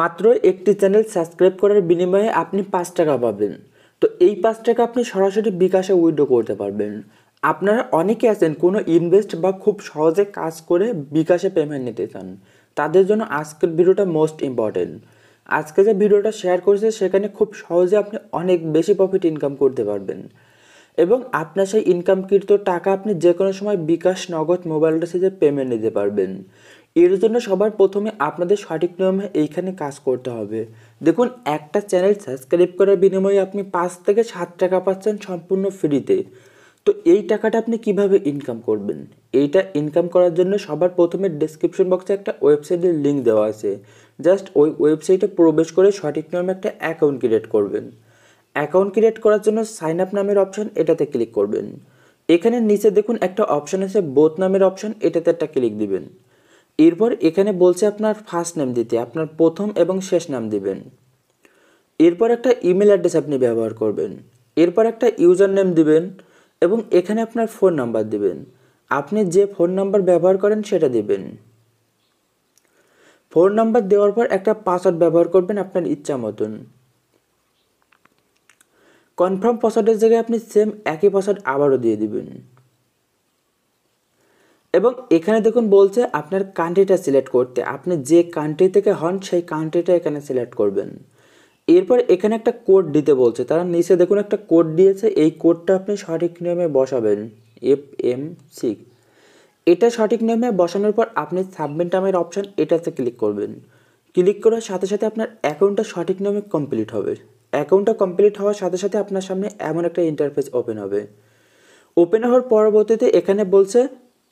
মাত্র একটি channel subscribe করার বিনিময়ে আপনি পাঁচ টাকা পাবেন তো এই পাঁচ টাকা আপনি সরাসরি বিকাশে উইড্রো করতে পারবেন আপনারা অনেকে আছেন কোনো ইনভেস্ট বা খুব সহজে কাজ করে বিকাশে পেমেন্ট নিতে চান তাদের জন্য আজকের ভিডিওটা মোস্ট ইম্পর্টেন্ট আজকে যে ভিডিওটা শেয়ার করেছে সেখানে খুব সহজে আপনি অনেক বেশি প্রফিট ইনকাম করতে পারবেন এবং আপনার সেই ইনকামকৃত টাকা আপনি যে কোনো সময় বিকাশ নগদ মোবাইলটা রিচার্জে পেমেন্ট নিতে পারবেন এর জন্য সবার প্রথমে আপনাদের সঠিক নিয়মে এইখানে কাজ করতে হবে দেখুন একটা চ্যানেল সাবস্ক্রাইব করার বিনিময়ে আপনি পাঁচ থেকে সাত টাকা পাচ্ছেন সম্পূর্ণ ফ্রিতে তো এই টাকাটা আপনি কিভাবে ইনকাম করবেন এইটা ইনকাম করার জন্য সবার প্রথমে ডিসক্রিপশন বক্সে একটা ওয়েবসাইটের লিঙ্ক দেওয়া আছে জাস্ট ওই ওয়েবসাইটে প্রবেশ করে সঠিক নিয়মে একটা অ্যাকাউন্ট ক্রিয়েট করবেন অ্যাকাউন্ট ক্রিয়েট করার জন্য সাইন আপ নামের অপশন এটাতে ক্লিক করবেন এখানে নিচে দেখুন একটা অপশন আছে বোথ নামের অপশন এটাতে একটা ক্লিক দিবেন এরপর এখানে বলছে আপনার ফার্স্ট নেম দিতে আপনার প্রথম এবং শেষ নাম দিবেন এরপর একটা ইমেল অ্যাড্রেস আপনি ব্যবহার করবেন এরপর একটা ইউজার নেম দিবেন এবং এখানে আপনার ফোন নাম্বার দিবেন আপনি যে ফোন নাম্বার ব্যবহার করেন সেটা দিবেন ফোন নাম্বার দেওয়ার পর একটা পাসওয়ার্ড ব্যবহার করবেন আপনার ইচ্ছা মতন কনফার্ম পাসওয়ার্ডের জায়গায় আপনি সেম একই পাসওয়ার্ড আবারও দিয়ে দিবেন এবং এখানে দেখুন বলছে আপনার কান্ট্রিটা সিলেক্ট করতে আপনি যে কান্ট্রি থেকে হন সেই কান্ট্রিটা এখানে সিলেক্ট করবেন এরপর এখানে একটা কোড দিতে বলছে তারা নিচে দেখুন একটা কোড দিয়েছে এই কোডটা আপনি সঠিক নিয়মে বসাবেন এফ এম সিক্স এটা সঠিক নিয়মে বসানোর পর আপনি সাবমিট নামের অপশান এটাতে ক্লিক করবেন ক্লিক করার সাথে সাথে আপনার অ্যাকাউন্টটা সঠিক নিয়মে কমপ্লিট হবে অ্যাকাউন্টটা কমপ্লিট হওয়ার সাথে সাথে আপনার সামনে এমন একটা ইন্টারফেস ওপেন হবে ওপেন হওয়ার পরবর্তীতে এখানে বলছে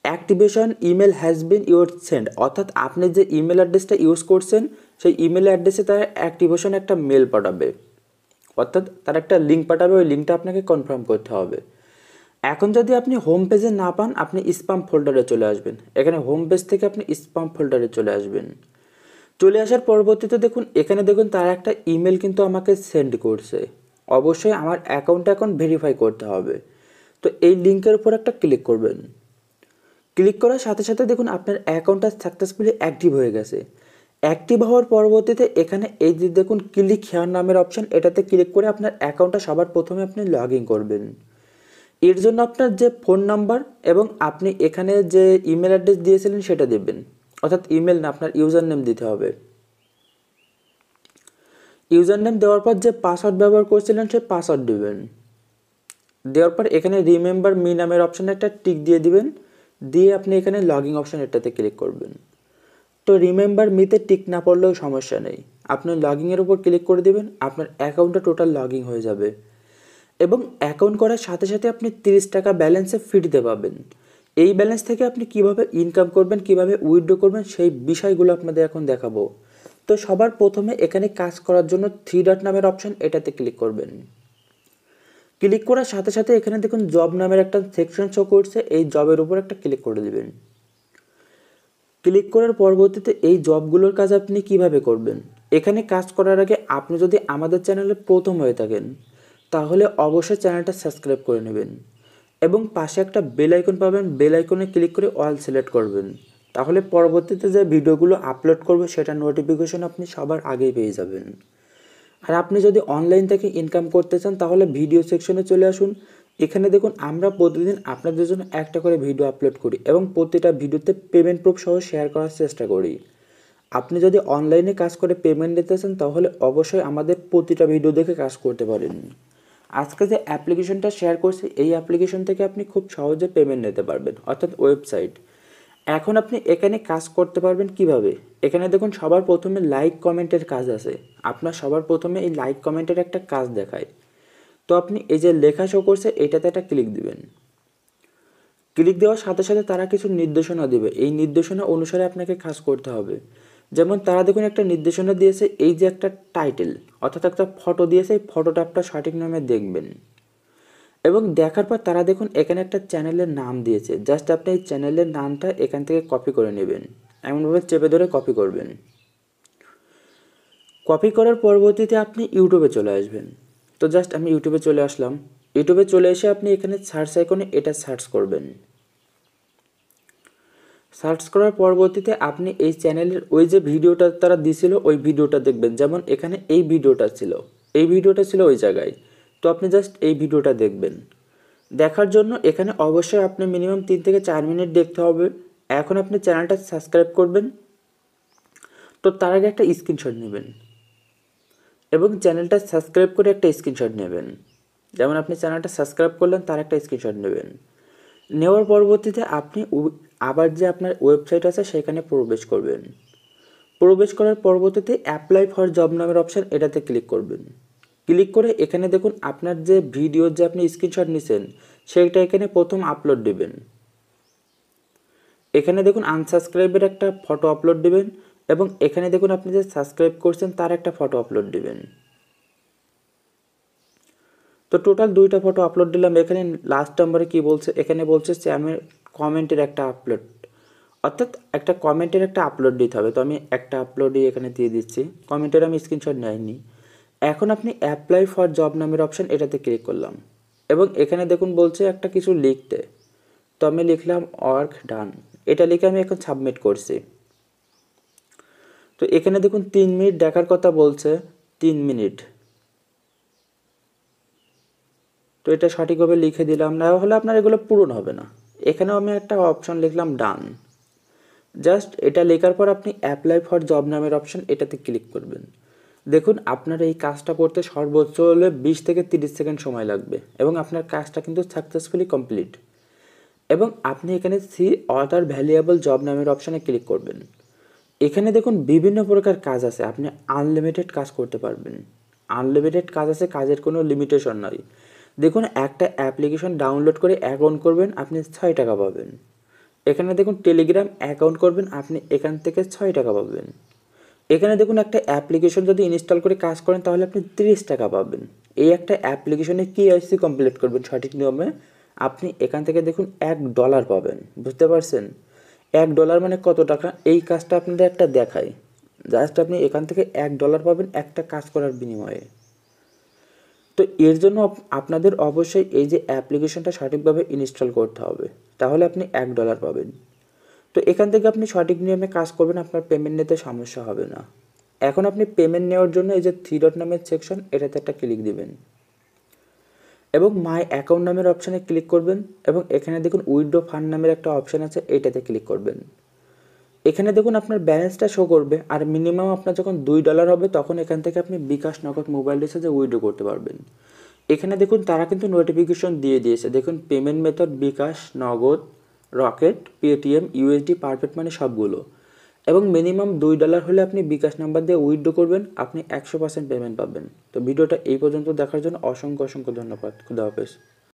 activation email has been your send অর্থাৎ আপনি যে ইমেল অ্যাড্রেসটা ইউজ করছেন সেই ইমেল অ্যাড্রেসে তারা অ্যাক্টিভেশন একটা মেল পাঠাবে অর্থাৎ তার একটা লিঙ্ক পাঠাবে ওই লিঙ্কটা আপনাকে কনফার্ম করতে হবে এখন যদি আপনি হোম পেজে না পান আপনি স্পাম ফোল্ডারে চলে আসবেন এখানে হোম পেজ থেকে আপনি স্পাম ফোল্ডারে চলে আসবেন চলে আসার পরবর্তীতে দেখুন এখানে দেখুন তার একটা ইমেল কিন্তু আমাকে সেন্ড করছে অবশ্যই আমার অ্যাকাউন্টটা এখন ভেরিফাই করতে হবে তো এই লিঙ্কের উপর একটা ক্লিক করবেন ক্লিক করার সাথে সাথে দেখুন আপনার অ্যাকাউন্টটা সাকসেসফুলি অ্যাক্টিভ হয়ে গেছে অ্যাক্টিভ হওয়ার পরবর্তীতে এখানে এই যে দেখুন ক্লিক হেয়ার নামের অপশান এটাতে ক্লিক করে আপনার অ্যাকাউন্টটা সবার প্রথমে আপনি লগ ইন করবেন এর জন্য আপনার যে ফোন নাম্বার এবং আপনি এখানে যে ইমেল অ্যাড্রেস দিয়েছিলেন সেটা দেবেন অর্থাৎ ইমেল না আপনার ইউজার নেম দিতে হবে ইউজার নেম দেওয়ার পর যে পাসওয়ার্ড ব্যবহার করেছিলেন সে পাসওয়ার্ড দেবেন দেওয়ার পর এখানে রিমেম্বার মি নামের অপশানে একটা টিক দিয়ে দিবেন দিয়ে আপনি এখানে লগিং অপশন এটাতে ক্লিক করবেন তো রিমেম্বার মিতে টিক না পড়লেও সমস্যা নেই আপনি লগিংয়ের উপর ক্লিক করে দেবেন আপনার অ্যাকাউন্টটা টোটাল লগিং হয়ে যাবে এবং অ্যাকাউন্ট করার সাথে সাথে আপনি তিরিশ টাকা ব্যালেন্সে ফিরতে পাবেন এই ব্যালেন্স থেকে আপনি কিভাবে ইনকাম করবেন কিভাবে উইথড্রো করবেন সেই বিষয়গুলো আপনাদের এখন দেখাবো তো সবার প্রথমে এখানে কাজ করার জন্য থ্রি ডট নামের অপশন এটাতে ক্লিক করবেন ক্লিক করার সাথে সাথে এখানে দেখুন জব নামের একটা সেকশন শো করছে এই জবের উপর একটা ক্লিক করে দেবেন ক্লিক করার পরবর্তীতে এই জবগুলোর কাজ আপনি কিভাবে করবেন এখানে কাজ করার আগে আপনি যদি আমাদের চ্যানেলে প্রথম হয়ে থাকেন তাহলে অবশ্যই চ্যানেলটা সাবস্ক্রাইব করে নেবেন এবং পাশে একটা বেল আইকন পাবেন বেল আইকনে ক্লিক করে অল সিলেক্ট করবেন তাহলে পরবর্তীতে যে ভিডিওগুলো আপলোড করবে সেটা নোটিফিকেশন আপনি সবার আগেই পেয়ে যাবেন আর আপনি যদি অনলাইন থেকে ইনকাম করতে চান তাহলে ভিডিও সেকশনে চলে আসুন এখানে দেখুন আমরা প্রতিদিন আপনাদের জন্য একটা করে ভিডিও আপলোড করি এবং প্রতিটা ভিডিওতে পেমেন্ট প্রুফ সহ শেয়ার করার চেষ্টা করি আপনি যদি অনলাইনে কাজ করে পেমেন্ট নিতে চান তাহলে অবশ্যই আমাদের প্রতিটা ভিডিও দেখে কাজ করতে পারেন আজকে যে অ্যাপ্লিকেশনটা শেয়ার করছি এই অ্যাপ্লিকেশন থেকে আপনি খুব সহজে পেমেন্ট নিতে পারবেন অর্থাৎ ওয়েবসাইট এখন আপনি এখানে কাজ করতে পারবেন কিভাবে এখানে দেখুন সবার প্রথমে লাইক কমেন্টের কাজ আছে আপনার সবার প্রথমে এই লাইক কমেন্টের একটা কাজ দেখায় তো আপনি এই যে লেখা শো করছে এটাতে একটা ক্লিক দিবেন ক্লিক দেওয়ার সাথে সাথে তারা কিছু নির্দেশনা দেবে এই নির্দেশনা অনুসারে আপনাকে কাজ করতে হবে যেমন তারা দেখুন একটা নির্দেশনা দিয়েছে এই যে একটা টাইটেল অর্থাৎ একটা ফটো দিয়েছে এই ফটোটা আপনার সঠিক নামে দেখবেন এবং দেখার পর তারা দেখুন এখানে একটা চ্যানেলের নাম দিয়েছে জাস্ট আপনি এই চ্যানেলের নামটা এখান থেকে কপি করে নেবেন এমনভাবে চেপে ধরে কপি করবেন কপি করার পরবর্তীতে আপনি ইউটিউবে চলে আসবেন তো জাস্ট আমি ইউটিউবে চলে আসলাম ইউটিউবে চলে এসে আপনি এখানে সার্চ আইকনে এটা সার্চ করবেন সার্চ করার পরবর্তীতে আপনি এই চ্যানেলের ওই যে ভিডিওটা তারা দিছিল ওই ভিডিওটা দেখবেন যেমন এখানে এই ভিডিওটা ছিল এই ভিডিওটা ছিল ওই জায়গায় তো আপনি জাস্ট এই ভিডিওটা দেখবেন দেখার জন্য এখানে অবশ্যই আপনি মিনিমাম তিন থেকে চার মিনিট দেখতে হবে এখন আপনি চ্যানেলটা সাবস্ক্রাইব করবেন তো তার আগে একটা স্ক্রিনশট নেবেন এবং চ্যানেলটা সাবস্ক্রাইব করে একটা স্ক্রিনশট নেবেন যেমন আপনি চ্যানেলটা সাবস্ক্রাইব করলেন তার একটা স্ক্রিনশট নেবেন নেওয়ার পরবর্তীতে আপনি আবার যে আপনার ওয়েবসাইট আছে সেখানে প্রবেশ করবেন প্রবেশ করার পরবর্তীতে অ্যাপ্লাই ফর জব নামের অপশান এটাতে ক্লিক করবেন ক্লিক করে এখানে দেখুন আপনার যে ভিডিওর যে আপনি স্ক্রিনশট নিছেন সেটা এখানে প্রথম আপলোড দেবেন এখানে দেখুন আনসাবস্ক্রাইবের একটা ফটো আপলোড দেবেন এবং এখানে দেখুন আপনি যে সাবস্ক্রাইব করছেন তার একটা ফটো আপলোড দেবেন তো টোটাল দুইটা ফটো আপলোড দিলাম এখানে লাস্ট নাম্বারে কি বলছে এখানে বলছে যে আমি কমেন্টের একটা আপলোড অর্থাৎ একটা কমেন্টের একটা আপলোড দিতে হবে তো আমি একটা আপলোডই এখানে দিয়ে দিচ্ছি কমেন্টের আমি স্ক্রিনশট নেয়নি এখন আপনি অ্যাপ্লাই ফর জব নামের অপশান এটাতে ক্লিক করলাম এবং এখানে দেখুন বলছে একটা কিছু লিখতে তো আমি লিখলাম ওয়ার্ক ডান এটা লিখে আমি এখন সাবমিট করছি তো এখানে দেখুন তিন মিনিট দেখার কথা বলছে তিন মিনিট তো এটা সঠিকভাবে লিখে দিলাম না হলে আপনার এগুলো পূরণ হবে না এখানেও আমি একটা অপশন লিখলাম ডান জাস্ট এটা লেখার পর আপনি অ্যাপ্লাই ফর জব নামের অপশন এটাতে ক্লিক করবেন দেখুন আপনার এই কাজটা করতে সর্বোচ্চ হলে বিশ থেকে তিরিশ সেকেন্ড সময় লাগবে এবং আপনার কাজটা কিন্তু সাকসেসফুলি কমপ্লিট এবং আপনি এখানে সি অর্ডার ভ্যালুয়েবল জব নামের অপশানে ক্লিক করবেন এখানে দেখুন বিভিন্ন প্রকার কাজ আছে আপনি আনলিমিটেড কাজ করতে পারবেন আনলিমিটেড কাজ আছে কাজের কোনো লিমিটেশন নয় দেখুন একটা অ্যাপ্লিকেশন ডাউনলোড করে অ্যাকাউন্ট করবেন আপনি ছয় টাকা পাবেন এখানে দেখুন টেলিগ্রাম অ্যাকাউন্ট করবেন আপনি এখান থেকে ছয় টাকা পাবেন এখানে দেখুন একটা অ্যাপ্লিকেশন যদি ইনস্টল করে কাজ করেন তাহলে আপনি তিরিশ টাকা পাবেন এই একটা অ্যাপ্লিকেশনে কেওয়াইসি কমপ্লিট করবেন সঠিক নিয়মে আপনি এখান থেকে দেখুন এক ডলার পাবেন বুঝতে পারছেন এক ডলার মানে কত টাকা এই কাজটা আপনাদের একটা দেখায় জাস্ট আপনি এখান থেকে এক ডলার পাবেন একটা কাজ করার বিনিময়ে তো এর জন্য আপনাদের অবশ্যই এই যে অ্যাপ্লিকেশনটা সঠিকভাবে ইনস্টল করতে হবে তাহলে আপনি এক ডলার পাবেন তো এখান থেকে আপনি সঠিক নিয়মে কাজ করবেন আপনার পেমেন্ট নিতে সমস্যা হবে না এখন আপনি পেমেন্ট নেওয়ার জন্য এই যে থ্রি ডট নামের সেকশন এটাতে একটা ক্লিক দিবেন এবং মাই অ্যাকাউন্ট নামের অপশানে ক্লিক করবেন এবং এখানে দেখুন উইড্রো ফান্ড নামের একটা অপশান আছে এটাতে ক্লিক করবেন এখানে দেখুন আপনার ব্যালেন্সটা শো করবে আর মিনিমাম আপনার যখন দুই ডলার হবে তখন এখান থেকে আপনি বিকাশ নগদ মোবাইল রিচার্জে উইড্রো করতে পারবেন এখানে দেখুন তারা কিন্তু নোটিফিকেশন দিয়ে দিয়েছে দেখুন পেমেন্ট মেথড বিকাশ নগদ রকেট পেটিএম ইউএসডি পারফেক্ট মানে সবগুলো এবং মিনিমাম দুই ডলার হলে আপনি বিকাশ নাম্বার দিয়ে উইথড্রো করবেন আপনি একশো পার্সেন্ট পেমেন্ট পাবেন তো ভিডিওটা এই পর্যন্ত দেখার জন্য অসংখ্য অসংখ্য ধন্যবাদ খুদা হাফেজ